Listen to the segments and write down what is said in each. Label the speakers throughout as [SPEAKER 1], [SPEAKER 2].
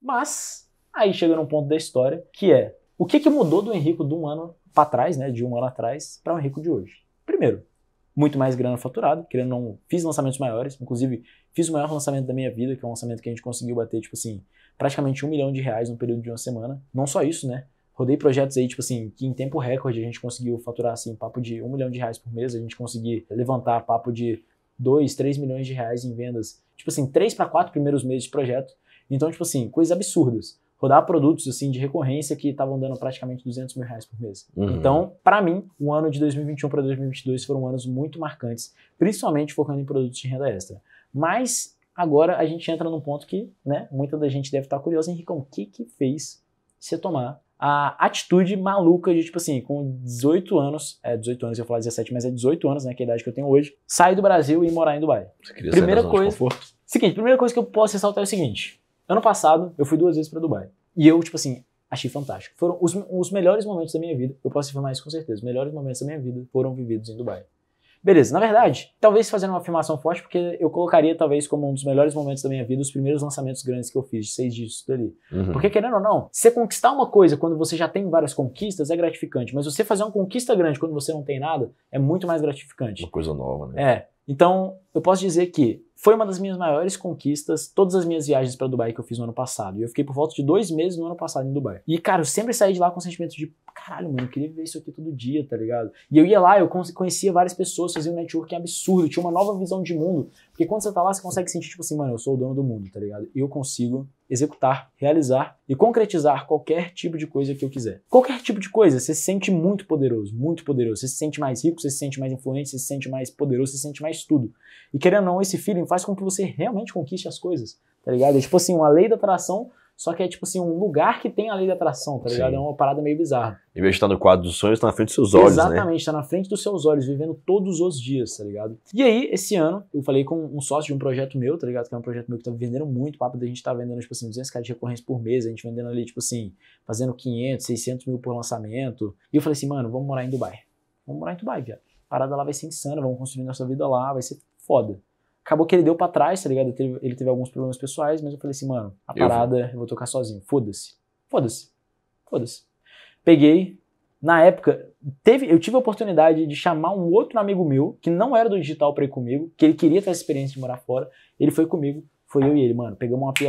[SPEAKER 1] Mas aí chega num ponto da história que é o que, que mudou do Henrico de um ano para trás, né, de um ano atrás, para o Henrico de hoje? Primeiro, muito mais grana faturada, querendo não, fiz lançamentos maiores, inclusive fiz o maior lançamento da minha vida, que é um lançamento que a gente conseguiu bater, tipo assim, praticamente um milhão de reais no período de uma semana. Não só isso, né? Rodei projetos aí, tipo assim, que em tempo recorde a gente conseguiu faturar, assim, papo de um milhão de reais por mês, a gente conseguir levantar papo de dois três milhões de reais em vendas, tipo assim, três para quatro primeiros meses de projeto. Então, tipo assim, coisas absurdas. Rodar produtos assim de recorrência que estavam dando praticamente 200 mil reais por mês. Uhum. Então, para mim, o ano de 2021 para 2022 foram anos muito marcantes, principalmente focando em produtos de renda extra. Mas agora a gente entra num ponto que, né, muita da gente deve estar curiosa, Henricão, o que que fez você tomar a atitude maluca de, tipo assim, com 18 anos, é 18 anos, eu ia falar 17, mas é 18 anos, né, que é a idade que eu tenho hoje, sair do Brasil e morar em Dubai. Você queria primeira coisa, seguinte, primeira coisa que eu posso ressaltar é o seguinte, Ano passado, eu fui duas vezes para Dubai. E eu, tipo assim, achei fantástico. Foram os, os melhores momentos da minha vida. Eu posso afirmar isso com certeza. Os melhores momentos da minha vida foram vividos em Dubai. Beleza, na verdade, talvez fazendo uma afirmação forte, porque eu colocaria talvez como um dos melhores momentos da minha vida os primeiros lançamentos grandes que eu fiz, de seis dígitos dali. Uhum. Porque querendo ou não, você conquistar uma coisa quando você já tem várias conquistas é gratificante, mas você fazer uma conquista grande quando você não tem nada é muito mais gratificante. Uma coisa nova, né? É. Então, eu posso dizer que foi uma das minhas maiores conquistas, todas as minhas viagens para Dubai que eu fiz no ano passado. E eu fiquei por volta de dois meses no ano passado em Dubai. E, cara, eu sempre saí de lá com o sentimento de caralho, mano, eu queria viver isso aqui todo dia, tá ligado? E eu ia lá, eu conhecia várias pessoas, fazia um networking absurdo, tinha uma nova visão de mundo. Porque quando você tá lá, você consegue sentir, tipo assim, mano, eu sou o dono do mundo, tá ligado? Eu consigo executar, realizar e concretizar qualquer tipo de coisa que eu quiser. Qualquer tipo de coisa, você se sente muito poderoso, muito poderoso. Você se sente mais rico, você se sente mais influente, você se sente mais poderoso, você se sente mais tudo. E querendo ou não, esse feeling faz com que você realmente conquiste as coisas, tá ligado? É tipo assim, uma lei da atração só que é tipo assim, um lugar que tem a lei da atração, tá ligado? Sim. É uma parada meio bizarra. Em vez de estar no quadro dos sonhos, está na frente dos seus olhos, Exatamente, né? Exatamente, está na frente dos seus olhos, vivendo todos os dias, tá ligado? E aí, esse ano, eu falei com um sócio de um projeto meu, tá ligado? Que é um projeto meu que tá vendendo muito, papo da gente tá vendendo, tipo assim, 200 k de recorrência por mês, a gente vendendo ali, tipo assim, fazendo 500, 600 mil por lançamento. E eu falei assim, mano, vamos morar em Dubai. Vamos morar em Dubai, viado. A parada lá vai ser insana, vamos construir nossa vida lá, vai ser foda. Acabou que ele deu para trás, tá ligado? Ele teve, ele teve, alguns problemas pessoais, mas eu falei assim, mano, a parada eu vou, eu vou tocar sozinho. Foda-se. Foda-se. Foda-se. Peguei. Na época, teve, eu tive a oportunidade de chamar um outro amigo meu, que não era do digital pra ir comigo, que ele queria ter essa experiência de morar fora. Ele foi comigo, foi eu e ele, mano. Pegamos uma AP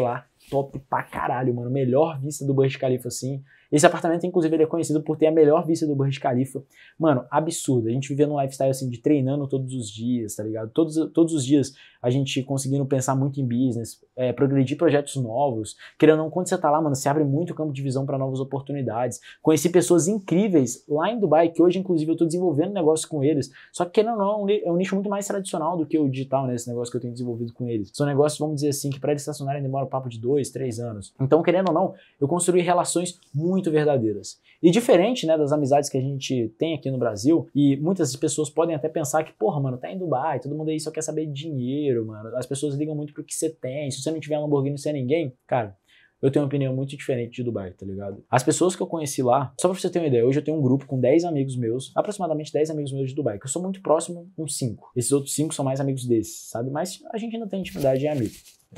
[SPEAKER 1] top pra caralho, mano. Melhor vista do Burj Khalifa, assim. Esse apartamento, inclusive, ele é conhecido por ter a melhor vista do Burj Khalifa. Mano, absurdo. A gente vivendo um lifestyle, assim, de treinando todos os dias, tá ligado? Todos, todos os dias a gente conseguindo pensar muito em business, é, progredir projetos novos. Querendo ou não, quando você tá lá, mano, você abre muito campo de visão para novas oportunidades. Conheci pessoas incríveis lá em Dubai, que hoje, inclusive, eu tô desenvolvendo negócio com eles. Só que, querendo ou não, é, é um nicho muito mais tradicional do que o digital, né? Esse negócio que eu tenho desenvolvido com eles. São negócios, vamos dizer assim, que para eles estacionarem demora o papo de dois dois, três anos. Então, querendo ou não, eu construí relações muito verdadeiras. E diferente né, das amizades que a gente tem aqui no Brasil, e muitas pessoas podem até pensar que, porra, mano, tá em Dubai, todo mundo aí só quer saber de dinheiro, mano. As pessoas ligam muito pro que você tem. Se você não tiver um Lamborghini, você é ninguém. Cara, eu tenho uma opinião muito diferente de Dubai, tá ligado? As pessoas que eu conheci lá, só pra você ter uma ideia, hoje eu tenho um grupo com 10 amigos meus, aproximadamente 10 amigos meus de Dubai, que eu sou muito próximo com 5. Esses outros 5 são mais amigos desses, sabe? Mas a gente ainda tem intimidade e é amigo,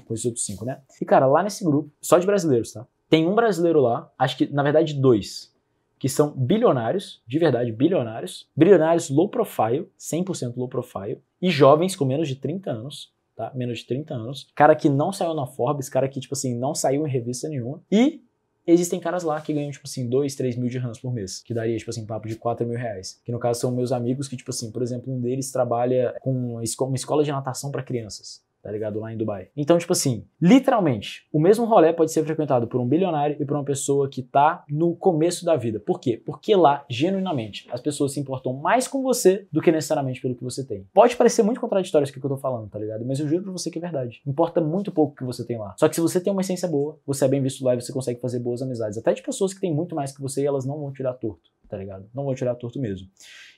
[SPEAKER 1] com esses outros 5, né? E cara, lá nesse grupo, só de brasileiros, tá? Tem um brasileiro lá, acho que na verdade dois, que são bilionários, de verdade, bilionários, bilionários low profile, 100% low profile, e jovens com menos de 30 anos, tá? Menos de 30 anos. Cara que não saiu na Forbes, cara que, tipo assim, não saiu em revista nenhuma. E existem caras lá que ganham, tipo assim, 2, 3 mil de rãs por mês, que daria, tipo assim, papo de 4 mil reais. Que no caso são meus amigos que, tipo assim, por exemplo, um deles trabalha com uma escola de natação para crianças tá ligado? Lá em Dubai. Então, tipo assim, literalmente, o mesmo rolê pode ser frequentado por um bilionário e por uma pessoa que tá no começo da vida. Por quê? Porque lá, genuinamente, as pessoas se importam mais com você do que necessariamente pelo que você tem. Pode parecer muito contraditório isso que eu tô falando, tá ligado? Mas eu juro pra você que é verdade. Importa muito pouco o que você tem lá. Só que se você tem uma essência boa, você é bem visto lá e você consegue fazer boas amizades. Até de pessoas que têm muito mais que você e elas não vão te dar torto tá ligado? Não vou tirar torto mesmo.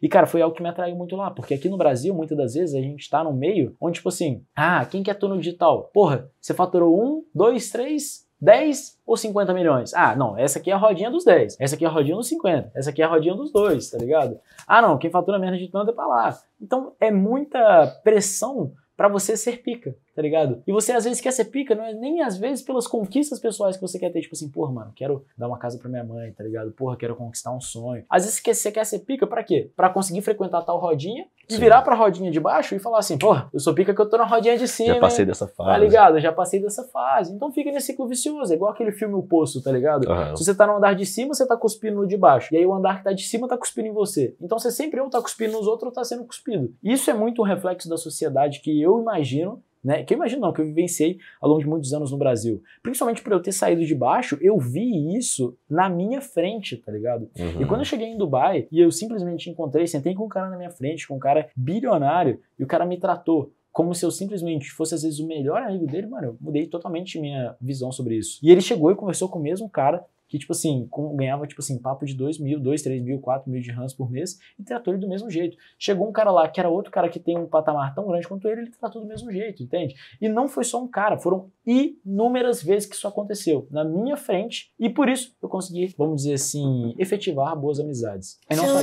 [SPEAKER 1] E, cara, foi algo que me atraiu muito lá, porque aqui no Brasil, muitas das vezes, a gente tá num meio onde, tipo assim, ah, quem quer atua é no digital? Porra, você faturou um, dois, três, 10 ou 50 milhões? Ah, não, essa aqui é a rodinha dos 10, essa aqui é a rodinha dos 50, essa aqui é a rodinha dos 2, tá ligado? Ah, não, quem fatura menos de tanto é pra lá. Então é muita pressão para você ser pica, tá ligado? E você às vezes quer ser pica, não é nem às vezes pelas conquistas pessoais que você quer ter, tipo assim, porra, mano, quero dar uma casa para minha mãe, tá ligado? Porra, quero conquistar um sonho. Às vezes você quer ser pica para quê? Para conseguir frequentar tal rodinha e Sim. virar pra rodinha de baixo e falar assim, pô, eu sou pica que eu tô na rodinha de cima. Já passei hein? dessa tá fase. Tá ligado? já passei dessa fase. Então fica nesse ciclo vicioso. É igual aquele filme O Poço, tá ligado? Uhum. Se você tá no andar de cima, você tá cuspindo no de baixo. E aí o andar que tá de cima tá cuspindo em você. Então você sempre ou tá cuspindo nos outros ou tá sendo cuspido. Isso é muito um reflexo da sociedade que eu imagino né? Que eu imagino não, que eu vivenciei ao longo de muitos anos no Brasil. Principalmente por eu ter saído de baixo, eu vi isso na minha frente, tá ligado? Uhum. E quando eu cheguei em Dubai e eu simplesmente encontrei, sentei com um cara na minha frente, com um cara bilionário, e o cara me tratou como se eu simplesmente fosse, às vezes, o melhor amigo dele, mano, eu mudei totalmente minha visão sobre isso. E ele chegou e conversou com o mesmo cara que, tipo assim, ganhava, tipo assim, papo de 2 mil, 2, 3 mil, 4 mil de rands por mês e tratou ele do mesmo jeito. Chegou um cara lá, que era outro cara que tem um patamar tão grande quanto ele, ele tratou do mesmo jeito, entende? E não foi só um cara, foram inúmeras vezes que isso aconteceu na minha frente e por isso eu consegui, vamos dizer assim, efetivar boas amizades. E não só